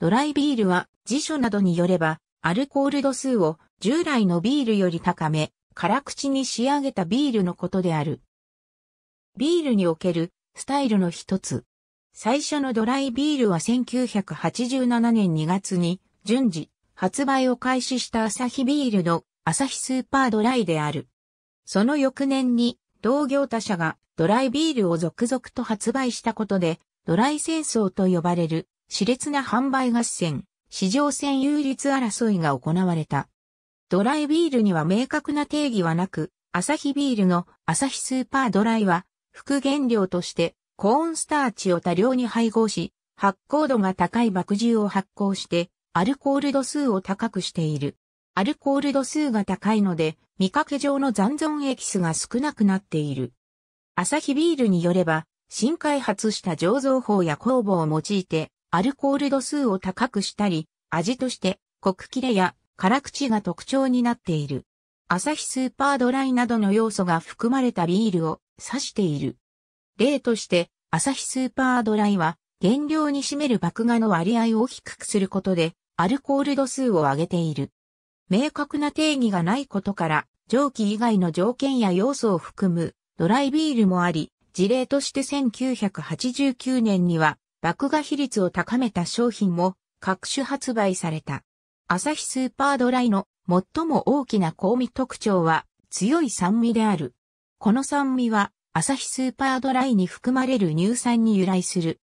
ドライビールは辞書などによれば、アルコール度数を従来のビールより高め、辛口に仕上げたビールのことである。ビールにおけるスタイルの一つ。最初のドライビールは1987年2月に順次発売を開始したアサヒビールのアサヒスーパードライである。その翌年に同業他社がドライビールを続々と発売したことでドライ戦争と呼ばれる熾烈な販売合戦、市場占有率争いが行われた。ドライビールには明確な定義はなく、アサヒビールのアサヒスーパードライは、副原料としてコーンスターチを多量に配合し、発酵度が高い麦汁を発酵して、アルコール度数を高くしている。アルコール度数が高いので、見かけ上の残存エキスが少なくなっている。アサヒビールによれば、新開発した醸造法や酵母を用いて、アルコール度数を高くしたり、味としてク切れや辛口が特徴になっている。アサヒスーパードライなどの要素が含まれたビールを指している。例として、アサヒスーパードライは原料に占める麦芽の割合を低くすることで、アルコール度数を上げている。明確な定義がないことから、蒸気以外の条件や要素を含むドライビールもあり、事例として1989年には麦芽比率を高めた商品も各種発売された。アサヒスーパードライの最も大きな香味特徴は強い酸味である。この酸味はアサヒスーパードライに含まれる乳酸に由来する。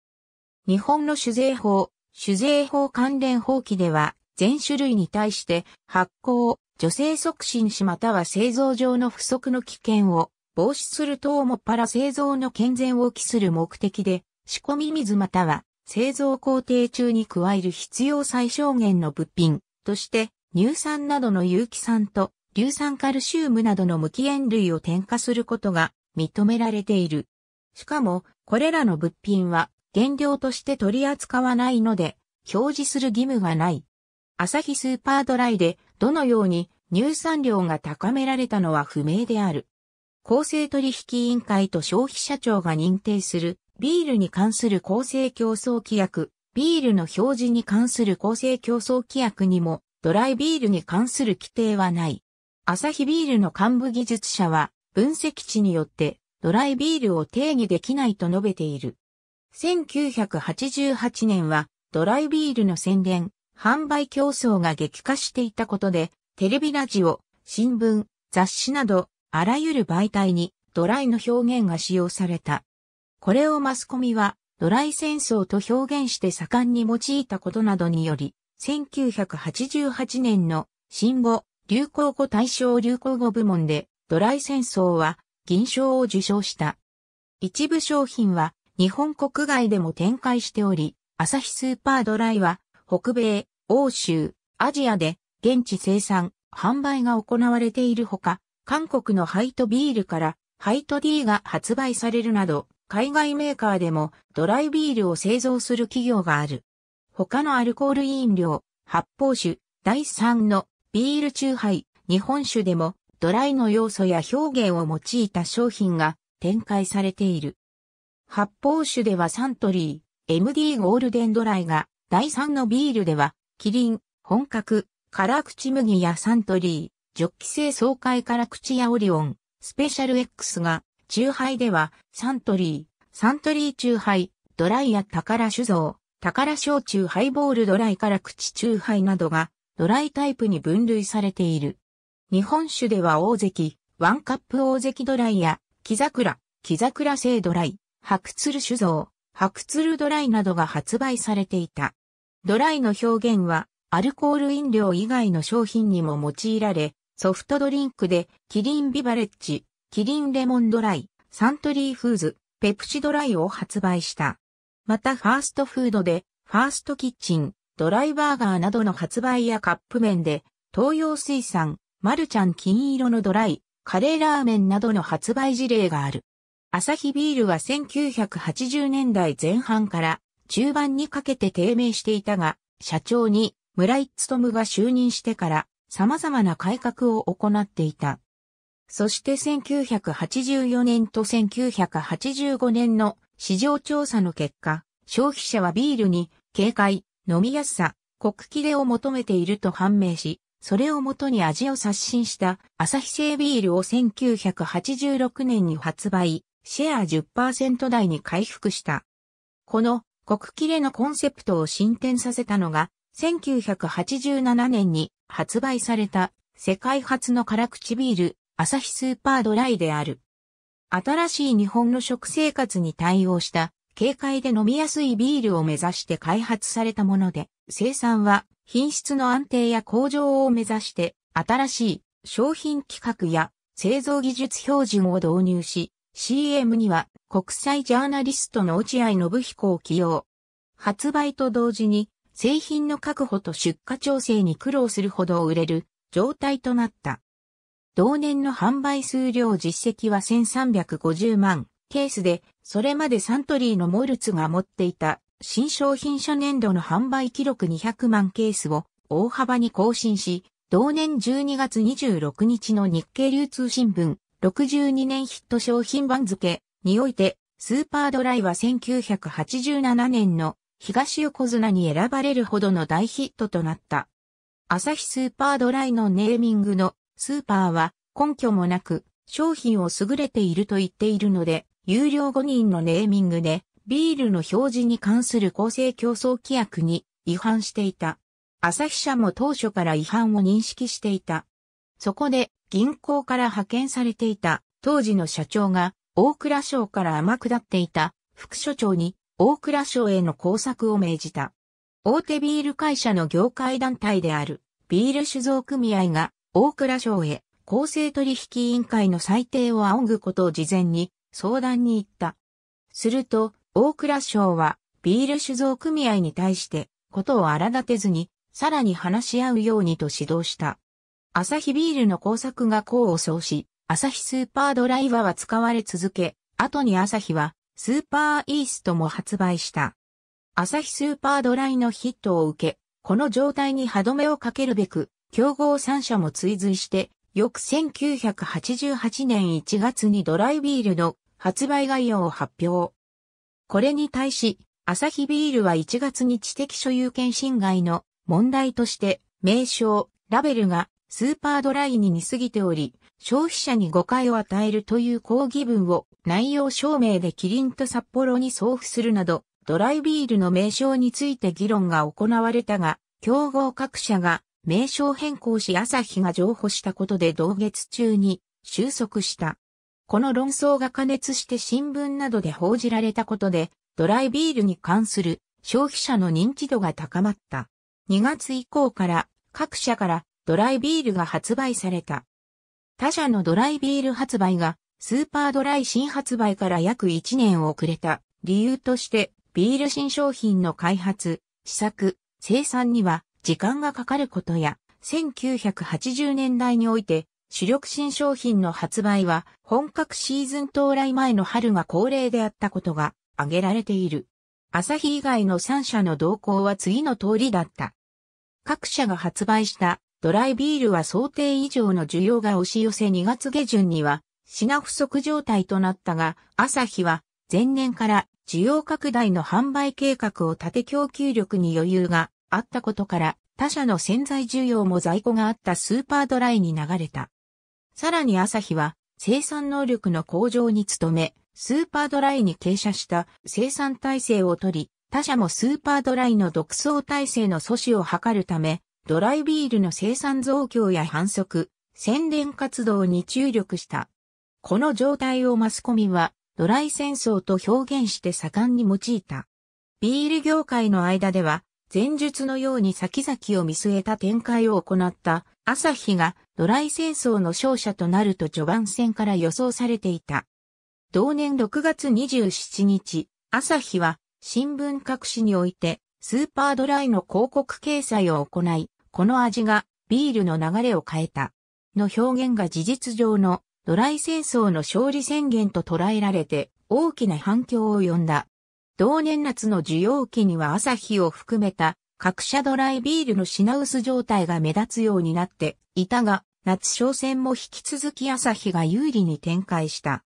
日本の酒税法、酒税法関連法規では全種類に対して発酵、女性促進しまたは製造上の不足の危険を防止する等もパラ製造の健全を期する目的で仕込み水または製造工程中に加える必要最小限の物品として乳酸などの有機酸と硫酸カルシウムなどの無機塩類を添加することが認められている。しかも、これらの物品は原料として取り扱わないので、表示する義務がない。アサヒスーパードライでどのように乳酸量が高められたのは不明である。公正取引委員会と消費者庁が認定するビールに関する公正競争規約、ビールの表示に関する公正競争規約にも、ドライビールに関する規定はない。アサヒビールの幹部技術者は、分析値によって、ドライビールを定義できないと述べている。1988年は、ドライビールの宣伝、販売競争が激化していたことで、テレビラジオ、新聞、雑誌など、あらゆる媒体にドライの表現が使用された。これをマスコミはドライ戦争と表現して盛んに用いたことなどにより、1988年の新語、流行語大賞流行語部門でドライ戦争は銀賞を受賞した。一部商品は日本国外でも展開しており、朝日スーパードライは北米、欧州、アジアで現地生産、販売が行われているほか、韓国のハイトビールからハイト D が発売されるなど、海外メーカーでもドライビールを製造する企業がある。他のアルコール飲料、発泡酒、第3のビール中杯、日本酒でもドライの要素や表現を用いた商品が展開されている。発泡酒ではサントリー、MD ゴールデンドライが、第3のビールでは、キリン、本格、辛口麦やサントリー、ジョッキ製爽快辛口やオリオン、スペシャル X が中杯では、サントリー、サントリー中杯、ドライや宝酒造、宝焼酎ハイボールドライから口中杯などが、ドライタイプに分類されている。日本酒では大関、ワンカップ大関ドライや、木桜、木桜製ドライ、白鶴酒造、白鶴ドライなどが発売されていた。ドライの表現は、アルコール飲料以外の商品にも用いられ、ソフトドリンクで、キリンビバレッジ、キリンレモンドライ、サントリーフーズ、ペプチドライを発売した。またファーストフードで、ファーストキッチン、ドライバーガーなどの発売やカップ麺で、東洋水産、マルちゃん金色のドライ、カレーラーメンなどの発売事例がある。アサヒビールは1980年代前半から中盤にかけて低迷していたが、社長に村井勤が就任してから様々な改革を行っていた。そして1984年と1985年の市場調査の結果、消費者はビールに警戒、飲みやすさ、国切れを求めていると判明し、それをもとに味を刷新した朝日製ビールを1986年に発売、シェア10%台に回復した。この国切れのコンセプトを進展させたのが、1987年に発売された世界初の辛口ビール、アサヒスーパードライである。新しい日本の食生活に対応した軽快で飲みやすいビールを目指して開発されたもので、生産は品質の安定や向上を目指して新しい商品企画や製造技術標準を導入し、CM には国際ジャーナリストの落合信彦を起用。発売と同時に製品の確保と出荷調整に苦労するほど売れる状態となった。同年の販売数量実績は1350万ケースで、それまでサントリーのモルツが持っていた新商品初年度の販売記録200万ケースを大幅に更新し、同年12月26日の日経流通新聞62年ヒット商品番付において、スーパードライは1987年の東横綱に選ばれるほどの大ヒットとなった。朝日スーパードライのネーミングのスーパーは根拠もなく商品を優れていると言っているので、有料5人のネーミングでビールの表示に関する公正競争規約に違反していた。朝日社も当初から違反を認識していた。そこで銀行から派遣されていた当時の社長が大倉省から天下っていた副所長に大倉省への工作を命じた。大手ビール会社の業界団体であるビール酒造組合が大倉省へ公正取引委員会の裁定を仰ぐことを事前に相談に行った。すると、大倉省はビール酒造組合に対してことを荒立てずに、さらに話し合うようにと指導した。アサヒビールの工作が功を奏し、アサヒスーパードライバーは使われ続け、後にアサヒはスーパーイーストも発売した。アサヒスーパードライのヒットを受け、この状態に歯止めをかけるべく、競合3社も追随して、翌1988年1月にドライビールの発売概要を発表。これに対し、アサヒビールは1月に知的所有権侵害の問題として、名称、ラベルがスーパードライに似すぎており、消費者に誤解を与えるという抗議文を内容証明でキリンと札幌に送付するなど、ドライビールの名称について議論が行われたが、競合各社が名称変更し朝日が譲歩したことで同月中に収束した。この論争が加熱して新聞などで報じられたことで、ドライビールに関する消費者の認知度が高まった。2月以降から各社からドライビールが発売された。他社のドライビール発売がスーパードライ新発売から約1年遅れた理由としてビール新商品の開発、試作、生産には時間がかかることや、1980年代において、主力新商品の発売は本格シーズン到来前の春が恒例であったことが挙げられている。アサヒ以外の3社の動向は次の通りだった。各社が発売したドライビールは想定以上の需要が押し寄せ2月下旬には品不足状態となったが、アサヒは前年から需要拡大の販売計画を立て供給力に余裕があったことから他社の潜在需要も在庫があったスーパードライに流れた。さらに朝日は生産能力の向上に努め、スーパードライに傾斜した生産体制を取り、他社もスーパードライの独創体制の阻止を図るため、ドライビールの生産増強や反則、宣伝活動に注力した。この状態をマスコミは、ドライ戦争と表現して盛んに用いた。ビール業界の間では、前述のように先々を見据えた展開を行った朝日がドライ戦争の勝者となると序盤戦から予想されていた。同年6月27日、朝日は新聞各紙においてスーパードライの広告掲載を行い、この味がビールの流れを変えた。の表現が事実上のドライ戦争の勝利宣言と捉えられて大きな反響を呼んだ。同年夏の需要期には朝日を含めた各社ドライビールの品薄状態が目立つようになっていたが、夏商戦も引き続き朝日が有利に展開した。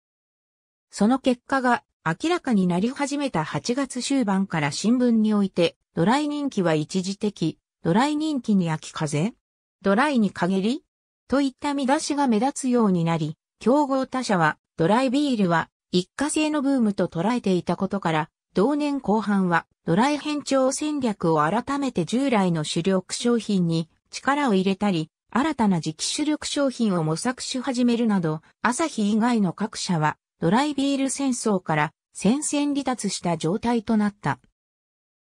その結果が明らかになり始めた8月終盤から新聞において、ドライ人気は一時的、ドライ人気に秋風ドライに陰りといった見出しが目立つようになり、競合他社はドライビールは一過性のブームと捉えていたことから、同年後半はドライ変調戦略を改めて従来の主力商品に力を入れたり、新たな次期主力商品を模索し始めるなど、朝日以外の各社はドライビール戦争から戦線離脱した状態となった。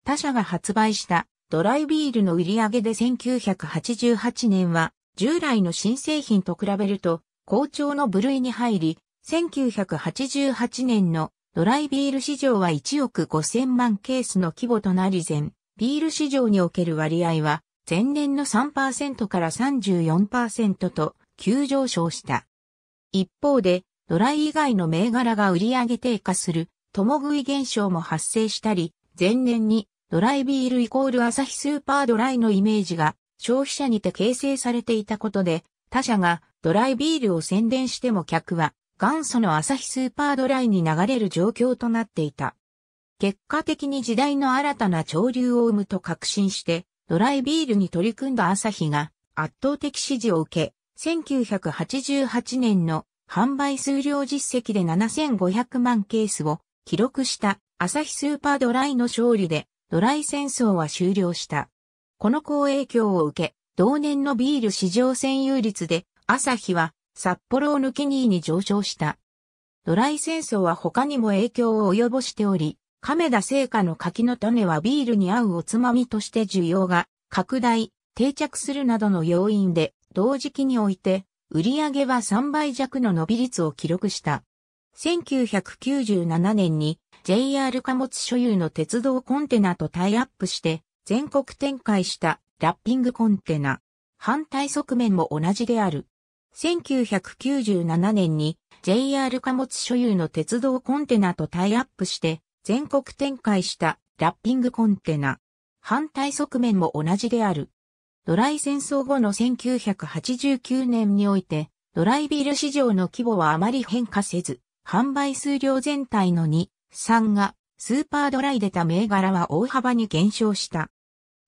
他社が発売したドライビールの売り上げで1988年は従来の新製品と比べると好調の部類に入り、1988年のドライビール市場は1億5000万ケースの規模となり前、ビール市場における割合は前年の3%から34%と急上昇した。一方で、ドライ以外の銘柄が売上低下する、共食い現象も発生したり、前年にドライビールイコール朝日スーパードライのイメージが消費者にて形成されていたことで、他社がドライビールを宣伝しても客は元祖の朝日スーパードライに流れる状況となっていた。結果的に時代の新たな潮流を生むと確信して、ドライビールに取り組んだ朝日が圧倒的支持を受け、1988年の販売数量実績で7500万ケースを記録した朝日スーパードライの勝利でドライ戦争は終了した。この好影響を受け、同年のビール市場占有率で朝日は札幌を抜き2位に上昇した。ドライ戦争は他にも影響を及ぼしており、亀田製菓の柿の種はビールに合うおつまみとして需要が拡大、定着するなどの要因で、同時期において、売上は3倍弱の伸び率を記録した。1997年に JR 貨物所有の鉄道コンテナとタイアップして全国展開したラッピングコンテナ。反対側面も同じである。1997年に JR 貨物所有の鉄道コンテナとタイアップして全国展開したラッピングコンテナ。反対側面も同じである。ドライ戦争後の1989年において、ドライビール市場の規模はあまり変化せず、販売数量全体の2、3が、スーパードライでた銘柄は大幅に減少した。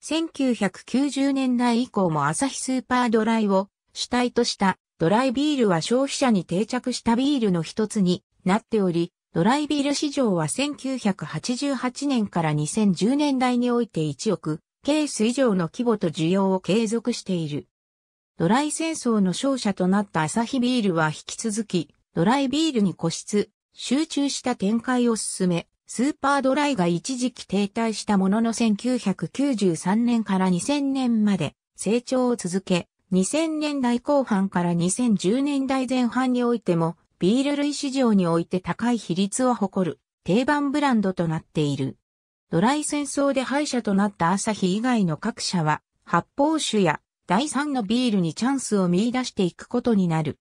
1990年代以降も朝日スーパードライを主体としたドライビールは消費者に定着したビールの一つになっており、ドライビール市場は1988年から2010年代において1億ケース以上の規模と需要を継続している。ドライ戦争の勝者となったアサヒビールは引き続き、ドライビールに固執、集中した展開を進め、スーパードライが一時期停滞したものの1993年から2000年まで成長を続け、2000年代後半から2010年代前半においても、ビール類市場において高い比率を誇る定番ブランドとなっている。ドライ戦争で敗者となった朝日以外の各社は、発泡酒や第3のビールにチャンスを見出していくことになる。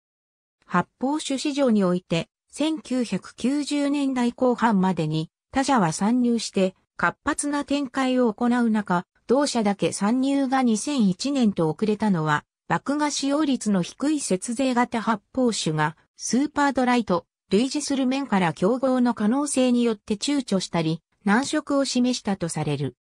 発泡酒市場において、1990年代後半までに他社は参入して活発な展開を行う中、同社だけ参入が2001年と遅れたのは爆芽使用率の低い節税型発泡酒がスーパードライと類似する面から競合の可能性によって躊躇したり難色を示したとされる。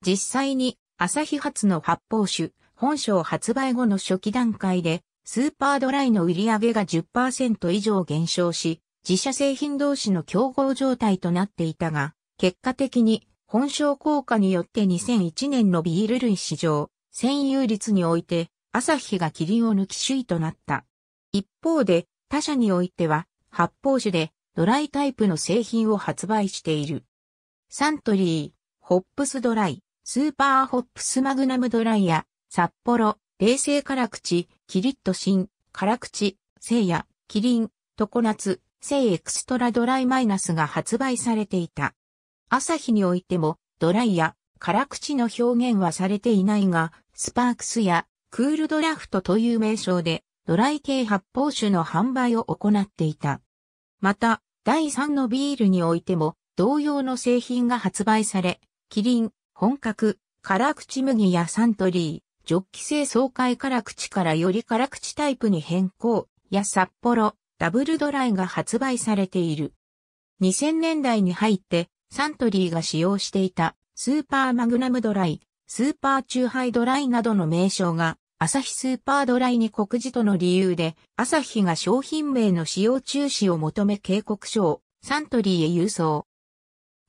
実際に朝日発の発泡酒本書発売後の初期段階でスーパードライの売り上げが10%以上減少し自社製品同士の競合状態となっていたが結果的に本省効果によって2001年のビール類市場占有率において朝日がキリンを抜き首位となった。一方で、他社においては、発泡酒でドライタイプの製品を発売している。サントリー、ホップスドライ、スーパーホップスマグナムドライや、札幌、冷製辛口、キリッシ新、辛口、聖夜、キリン、常夏、聖エクストラドライマイナスが発売されていた。朝日においても、ドライや辛口の表現はされていないが、スパークスやクールドラフトという名称で、ドライ系発泡酒の販売を行っていた。また、第3のビールにおいても、同様の製品が発売され、キリン、本格、辛口麦やサントリー、ジョッキ製爽快辛口からより辛口タイプに変更、や札幌、ダブルドライが発売されている。2000年代に入って、サントリーが使用していた、スーパーマグナムドライ、スーパーチューハイドライなどの名称が、アサヒスーパードライに告示との理由で、アサヒが商品名の使用中止を求め警告書をサントリーへ郵送。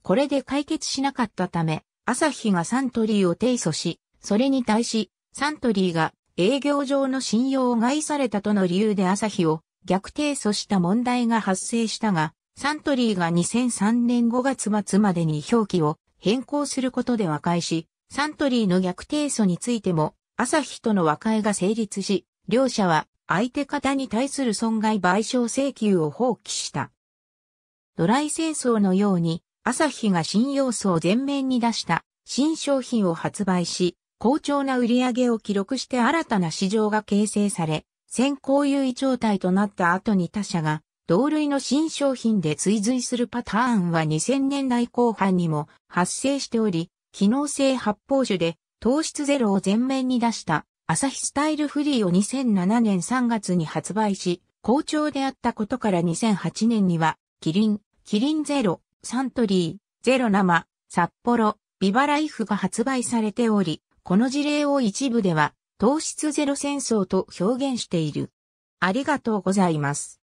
これで解決しなかったため、アサヒがサントリーを提訴し、それに対し、サントリーが営業上の信用を害されたとの理由でアサヒを逆提訴した問題が発生したが、サントリーが2003年5月末までに表記を変更することで和解し、サントリーの逆提訴についても朝日との和解が成立し、両者は相手方に対する損害賠償請求を放棄した。ドライ戦争のように、朝日が新要素を前面に出した新商品を発売し、好調な売り上げを記録して新たな市場が形成され、先行優位状態となった後に他社が同類の新商品で追随するパターンは2000年代後半にも発生しており、機能性発泡酒で糖質ゼロを前面に出した朝日スタイルフリーを2007年3月に発売し、好調であったことから2008年には、キリン、キリンゼロ、サントリー、ゼロ生、札幌、ビバライフが発売されており、この事例を一部では、糖質ゼロ戦争と表現している。ありがとうございます。